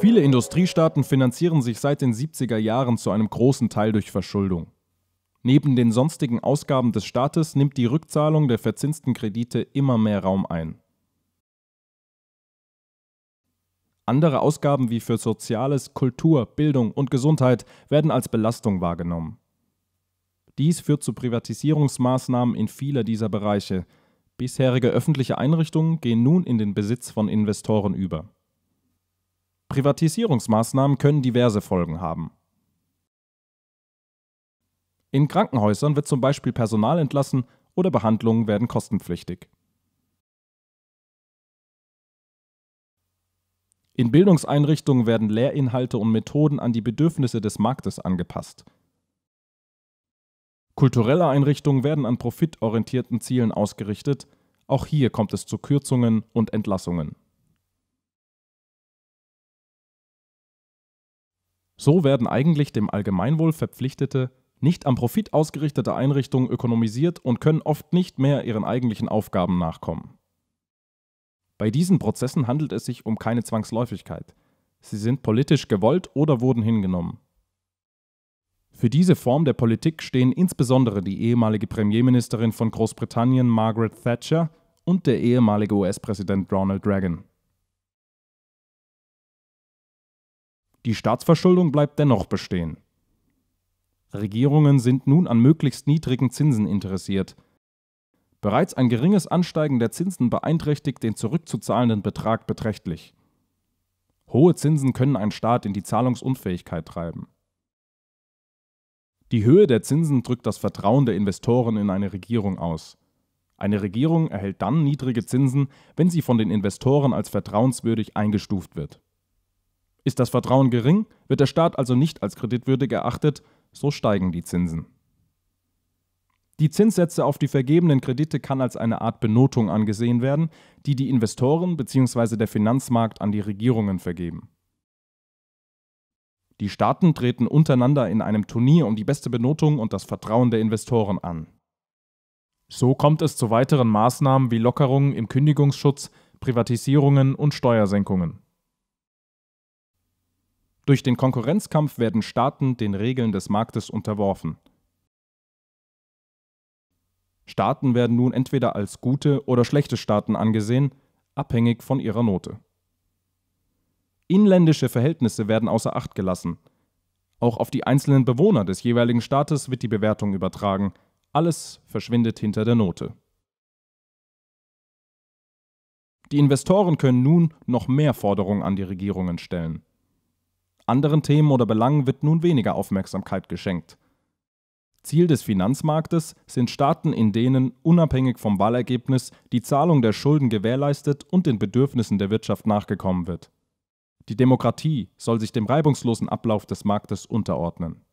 Viele Industriestaaten finanzieren sich seit den 70er Jahren zu einem großen Teil durch Verschuldung. Neben den sonstigen Ausgaben des Staates nimmt die Rückzahlung der verzinsten Kredite immer mehr Raum ein. Andere Ausgaben wie für Soziales, Kultur, Bildung und Gesundheit werden als Belastung wahrgenommen. Dies führt zu Privatisierungsmaßnahmen in vieler dieser Bereiche. Bisherige öffentliche Einrichtungen gehen nun in den Besitz von Investoren über. Privatisierungsmaßnahmen können diverse Folgen haben. In Krankenhäusern wird zum Beispiel Personal entlassen oder Behandlungen werden kostenpflichtig. In Bildungseinrichtungen werden Lehrinhalte und Methoden an die Bedürfnisse des Marktes angepasst. Kulturelle Einrichtungen werden an profitorientierten Zielen ausgerichtet, auch hier kommt es zu Kürzungen und Entlassungen. So werden eigentlich dem Allgemeinwohl verpflichtete, nicht am Profit ausgerichtete Einrichtungen ökonomisiert und können oft nicht mehr ihren eigentlichen Aufgaben nachkommen. Bei diesen Prozessen handelt es sich um keine Zwangsläufigkeit. Sie sind politisch gewollt oder wurden hingenommen. Für diese Form der Politik stehen insbesondere die ehemalige Premierministerin von Großbritannien Margaret Thatcher und der ehemalige US-Präsident Ronald Reagan. Die Staatsverschuldung bleibt dennoch bestehen. Regierungen sind nun an möglichst niedrigen Zinsen interessiert. Bereits ein geringes Ansteigen der Zinsen beeinträchtigt den zurückzuzahlenden Betrag beträchtlich. Hohe Zinsen können einen Staat in die Zahlungsunfähigkeit treiben. Die Höhe der Zinsen drückt das Vertrauen der Investoren in eine Regierung aus. Eine Regierung erhält dann niedrige Zinsen, wenn sie von den Investoren als vertrauenswürdig eingestuft wird. Ist das Vertrauen gering, wird der Staat also nicht als kreditwürdig erachtet, so steigen die Zinsen. Die Zinssätze auf die vergebenen Kredite kann als eine Art Benotung angesehen werden, die die Investoren bzw. der Finanzmarkt an die Regierungen vergeben. Die Staaten treten untereinander in einem Turnier um die beste Benotung und das Vertrauen der Investoren an. So kommt es zu weiteren Maßnahmen wie Lockerungen im Kündigungsschutz, Privatisierungen und Steuersenkungen. Durch den Konkurrenzkampf werden Staaten den Regeln des Marktes unterworfen. Staaten werden nun entweder als gute oder schlechte Staaten angesehen, abhängig von ihrer Note. Inländische Verhältnisse werden außer Acht gelassen. Auch auf die einzelnen Bewohner des jeweiligen Staates wird die Bewertung übertragen. Alles verschwindet hinter der Note. Die Investoren können nun noch mehr Forderungen an die Regierungen stellen. Anderen Themen oder Belangen wird nun weniger Aufmerksamkeit geschenkt. Ziel des Finanzmarktes sind Staaten, in denen unabhängig vom Wahlergebnis die Zahlung der Schulden gewährleistet und den Bedürfnissen der Wirtschaft nachgekommen wird. Die Demokratie soll sich dem reibungslosen Ablauf des Marktes unterordnen.